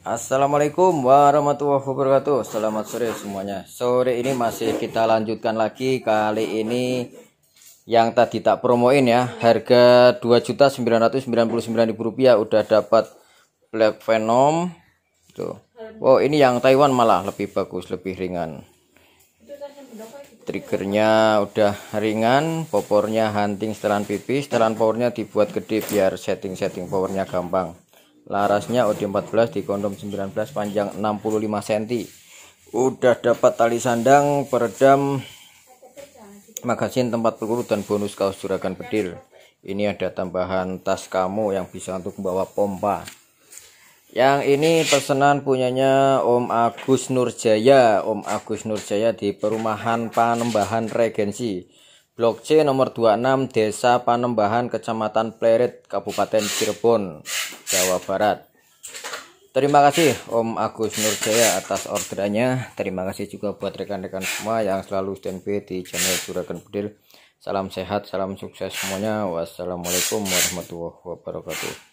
Assalamualaikum warahmatullahi wabarakatuh Selamat sore semuanya Sore ini masih kita lanjutkan lagi Kali ini yang tadi tak promoin ya Harga 2.999.000 rupiah Udah dapat Black Venom Tuh. Wow oh, ini yang Taiwan malah lebih bagus Lebih ringan Triggernya udah ringan Popornya hunting setelan pipis Setelan powernya dibuat gede Biar setting-setting powernya gampang larasnya OD 14 di kondom 19 panjang 65 cm udah dapat tali sandang peredam magasin tempat peluru dan bonus kaos juragan bedil ini ada tambahan tas kamu yang bisa untuk membawa pompa yang ini pesanan punyanya Om Agus Nurjaya Om Agus Nurjaya di perumahan Panembahan Regensi Blok C nomor 26 Desa Panembahan Kecamatan Pleret Kabupaten Cirebon Jawa Barat. Terima kasih Om Agus Nurjaya atas orderannya. Terima kasih juga buat rekan-rekan semua yang selalu standby di channel Juragan Bedil. Salam sehat, salam sukses semuanya. Wassalamualaikum warahmatullahi wabarakatuh.